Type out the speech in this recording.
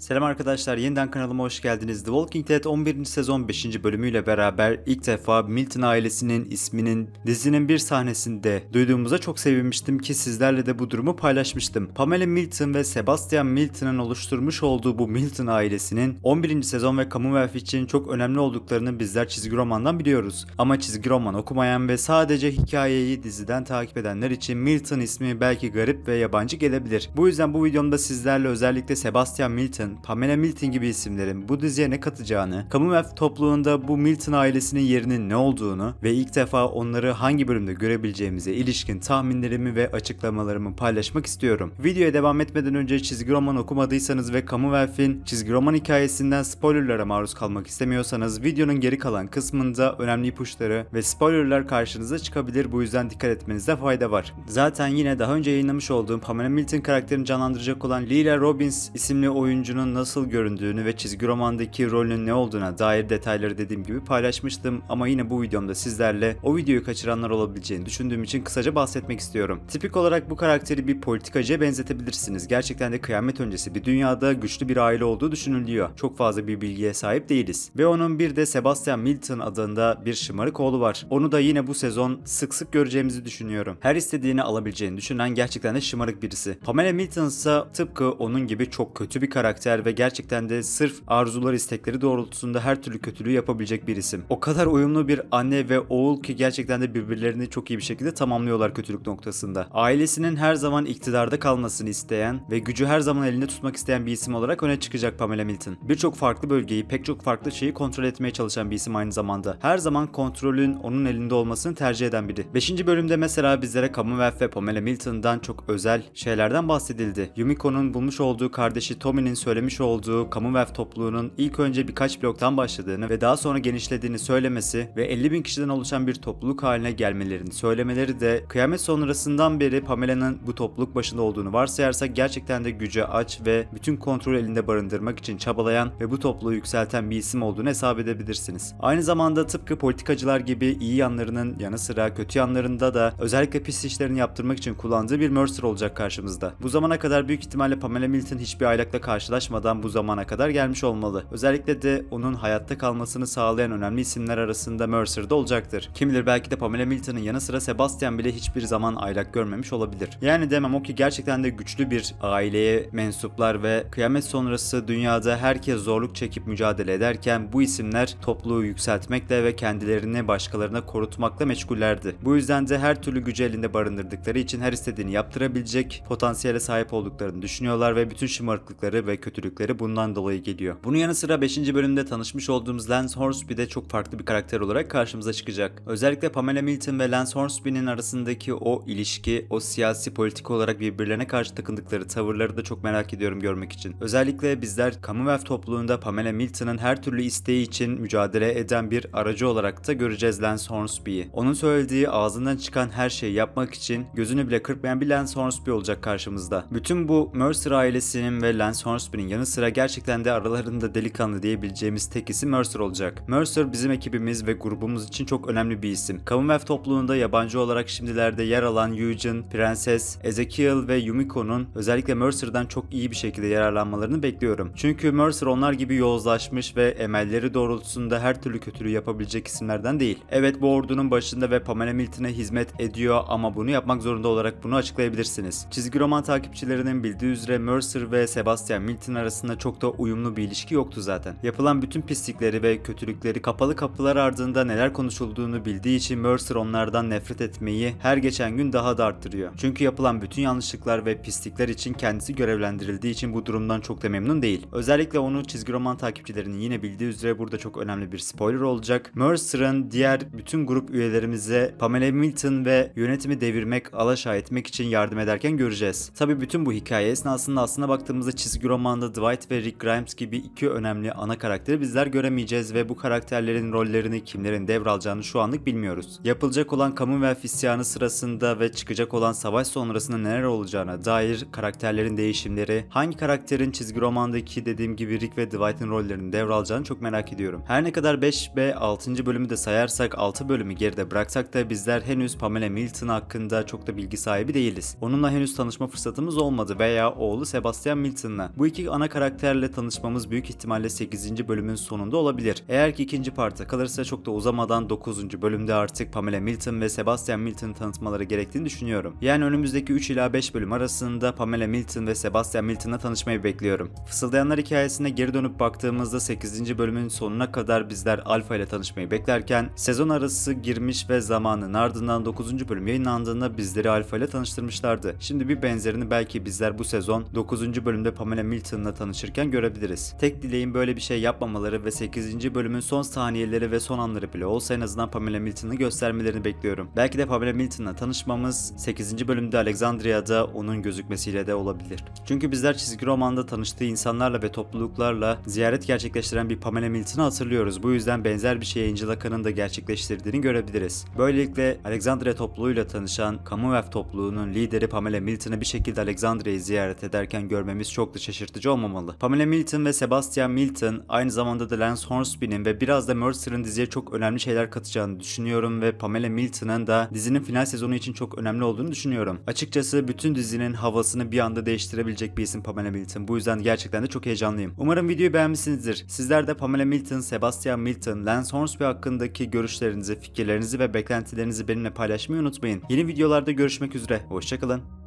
Selam arkadaşlar yeniden kanalıma hoş geldiniz. The Walking Dead 11. sezon 5. bölümüyle beraber ilk defa Milton ailesinin isminin dizinin bir sahnesinde duyduğumuza çok sevinmiştim ki sizlerle de bu durumu paylaşmıştım. Pamela Milton ve Sebastian Milton'ın oluşturmuş olduğu bu Milton ailesinin 11. sezon ve Commonwealth için çok önemli olduklarını bizler çizgi romandan biliyoruz. Ama çizgi roman okumayan ve sadece hikayeyi diziden takip edenler için Milton ismi belki garip ve yabancı gelebilir. Bu yüzden bu videomda sizlerle özellikle Sebastian Milton Clinton, Pamela Milton gibi isimlerin bu diziye ne katacağını, Commonwealth topluluğunda bu Milton ailesinin yerinin ne olduğunu ve ilk defa onları hangi bölümde görebileceğimize ilişkin tahminlerimi ve açıklamalarımı paylaşmak istiyorum. Videoya devam etmeden önce çizgi roman okumadıysanız ve Commonwealth'in çizgi roman hikayesinden spoilerlara maruz kalmak istemiyorsanız videonun geri kalan kısmında önemli ipuçları ve spoilerlar karşınıza çıkabilir bu yüzden dikkat etmenizde fayda var. Zaten yine daha önce yayınlamış olduğum Pamela Milton karakterini canlandıracak olan Lila Robbins isimli oyuncunun oyuncunun nasıl göründüğünü ve çizgi romandaki rolünün ne olduğuna dair detayları dediğim gibi paylaşmıştım ama yine bu videomda sizlerle o videoyu kaçıranlar olabileceğini düşündüğüm için kısaca bahsetmek istiyorum. Tipik olarak bu karakteri bir politikacıya benzetebilirsiniz. Gerçekten de kıyamet öncesi bir dünyada güçlü bir aile olduğu düşünülüyor. Çok fazla bir bilgiye sahip değiliz. Ve onun bir de Sebastian Milton adında bir şımarık oğlu var. Onu da yine bu sezon sık sık göreceğimizi düşünüyorum. Her istediğini alabileceğini düşünen gerçekten de şımarık birisi. Pamela Milton ise tıpkı onun gibi çok kötü bir karakter istekler ve gerçekten de sırf arzular istekleri doğrultusunda her türlü kötülüğü yapabilecek bir isim. O kadar uyumlu bir anne ve oğul ki gerçekten de birbirlerini çok iyi bir şekilde tamamlıyorlar kötülük noktasında. Ailesinin her zaman iktidarda kalmasını isteyen ve gücü her zaman elinde tutmak isteyen bir isim olarak öne çıkacak Pamela Milton. Birçok farklı bölgeyi, pek çok farklı şeyi kontrol etmeye çalışan bir isim aynı zamanda. Her zaman kontrolün onun elinde olmasını tercih eden biri. 5. bölümde mesela bizlere Commonwealth ve Pamela Milton'dan çok özel şeylerden bahsedildi. Yumiko'nun bulmuş olduğu kardeşi Tommy'nin söyle söylemiş olduğu Commonwealth topluluğunun ilk önce birkaç bloktan başladığını ve daha sonra genişlediğini söylemesi ve 50 bin kişiden oluşan bir topluluk haline gelmelerini söylemeleri de kıyamet sonrasından beri Pamela'nın bu topluluk başında olduğunu varsayarsak gerçekten de güce aç ve bütün kontrol elinde barındırmak için çabalayan ve bu topluluğu yükselten bir isim olduğunu hesap edebilirsiniz. Aynı zamanda tıpkı politikacılar gibi iyi yanlarının yanı sıra kötü yanlarında da özellikle pis işlerini yaptırmak için kullandığı bir Mercer olacak karşımızda. Bu zamana kadar büyük ihtimalle Pamela Milton hiçbir aylakla karşılaşmadı aşmadan bu zamana kadar gelmiş olmalı. Özellikle de onun hayatta kalmasını sağlayan önemli isimler arasında Mercer de olacaktır. Kim bilir belki de Pamela Milton'ın yanı sıra Sebastian bile hiçbir zaman aylak görmemiş olabilir. Yani demem o ki gerçekten de güçlü bir aileye mensuplar ve kıyamet sonrası dünyada herkes zorluk çekip mücadele ederken bu isimler topluluğu yükseltmekle ve kendilerini başkalarına korutmakla meşgullerdi. Bu yüzden de her türlü gücü elinde barındırdıkları için her istediğini yaptırabilecek potansiyele sahip olduklarını düşünüyorlar ve bütün şımarıklıkları ve kötü kötülükleri bundan dolayı geliyor. Bunun yanı sıra 5. bölümde tanışmış olduğumuz Lance Hornsby de çok farklı bir karakter olarak karşımıza çıkacak. Özellikle Pamela Milton ve Lance Hornsby'nin arasındaki o ilişki, o siyasi politik olarak birbirlerine karşı takındıkları tavırları da çok merak ediyorum görmek için. Özellikle bizler Commonwealth topluluğunda Pamela Milton'ın her türlü isteği için mücadele eden bir aracı olarak da göreceğiz Lance Hornsby'yi. Onun söylediği ağzından çıkan her şeyi yapmak için gözünü bile kırpmayan bir Lance Hornsby olacak karşımızda. Bütün bu Mercer ailesinin ve Lance Hornsby ekibinin yanı sıra gerçekten de aralarında delikanlı diyebileceğimiz tek isim Mercer olacak. Mercer bizim ekibimiz ve grubumuz için çok önemli bir isim. Commonwealth topluluğunda yabancı olarak şimdilerde yer alan Eugene, Prenses, Ezekiel ve Yumiko'nun özellikle Mercer'dan çok iyi bir şekilde yararlanmalarını bekliyorum. Çünkü Mercer onlar gibi yozlaşmış ve emelleri doğrultusunda her türlü kötülüğü yapabilecek isimlerden değil. Evet bu ordunun başında ve Pamela Milton'a hizmet ediyor ama bunu yapmak zorunda olarak bunu açıklayabilirsiniz. Çizgi roman takipçilerinin bildiği üzere Mercer ve Sebastian Milton Cumhuriyet'in arasında çok da uyumlu bir ilişki yoktu zaten. Yapılan bütün pislikleri ve kötülükleri kapalı kapılar ardında neler konuşulduğunu bildiği için Mercer onlardan nefret etmeyi her geçen gün daha da arttırıyor. Çünkü yapılan bütün yanlışlıklar ve pislikler için kendisi görevlendirildiği için bu durumdan çok da memnun değil. Özellikle onu çizgi roman takipçilerinin yine bildiği üzere burada çok önemli bir spoiler olacak. Mercer'ın diğer bütün grup üyelerimize Pamela Milton ve yönetimi devirmek, alaşağı etmek için yardım ederken göreceğiz. Tabi bütün bu hikaye esnasında aslında baktığımızda çizgi roman zamanda Dwight ve Rick Grimes gibi iki önemli ana karakteri bizler göremeyeceğiz ve bu karakterlerin rollerini kimlerin devralacağını şu anlık bilmiyoruz. Yapılacak olan Commonwealth isyanı sırasında ve çıkacak olan savaş sonrasında neler olacağına dair karakterlerin değişimleri, hangi karakterin çizgi romandaki dediğim gibi Rick ve Dwight'in rollerini devralacağını çok merak ediyorum. Her ne kadar 5 ve 6. bölümü de sayarsak 6 bölümü geride bıraksak da bizler henüz Pamela Milton hakkında çok da bilgi sahibi değiliz. Onunla henüz tanışma fırsatımız olmadı veya oğlu Sebastian Milton'la. Bu iki ana karakterle tanışmamız büyük ihtimalle 8. bölümün sonunda olabilir. Eğer ki ikinci parta kalırsa çok da uzamadan 9. bölümde artık Pamela Milton ve Sebastian Milton tanıtmaları gerektiğini düşünüyorum. Yani önümüzdeki 3 ila 5 bölüm arasında Pamela Milton ve Sebastian Milton'la tanışmayı bekliyorum. Fısıldayanlar hikayesine geri dönüp baktığımızda 8. bölümün sonuna kadar bizler Alfa ile tanışmayı beklerken sezon arası girmiş ve zamanın ardından 9. bölüm yayınlandığında bizleri Alfa ile tanıştırmışlardı. Şimdi bir benzerini belki bizler bu sezon 9. bölümde Pamela Milton yakınına tanışırken görebiliriz. Tek dileğim böyle bir şey yapmamaları ve 8. bölümün son saniyeleri ve son anları bile olsa en azından Pamela Milton'ı göstermelerini bekliyorum. Belki de Pamela Milton'la tanışmamız 8. bölümde Alexandria'da onun gözükmesiyle de olabilir. Çünkü bizler çizgi romanda tanıştığı insanlarla ve topluluklarla ziyaret gerçekleştiren bir Pamela Milton'ı hatırlıyoruz. Bu yüzden benzer bir şeyi Angela Khan'ın da gerçekleştirdiğini görebiliriz. Böylelikle Alexandria topluluğuyla tanışan Commonwealth topluluğunun lideri Pamela Milton'ı bir şekilde Alexandria'yı ziyaret ederken görmemiz çok da şaşırtıcı şaşırtıcı olmamalı. Pamela Milton ve Sebastian Milton aynı zamanda da Lance Hornsby'nin ve biraz da Mercer'ın diziye çok önemli şeyler katacağını düşünüyorum ve Pamela Milton'ın da dizinin final sezonu için çok önemli olduğunu düşünüyorum. Açıkçası bütün dizinin havasını bir anda değiştirebilecek bir isim Pamela Milton. Bu yüzden gerçekten de çok heyecanlıyım. Umarım videoyu beğenmişsinizdir. Sizler de Pamela Milton, Sebastian Milton, Lance Hornsby hakkındaki görüşlerinizi, fikirlerinizi ve beklentilerinizi benimle paylaşmayı unutmayın. Yeni videolarda görüşmek üzere. Hoşçakalın.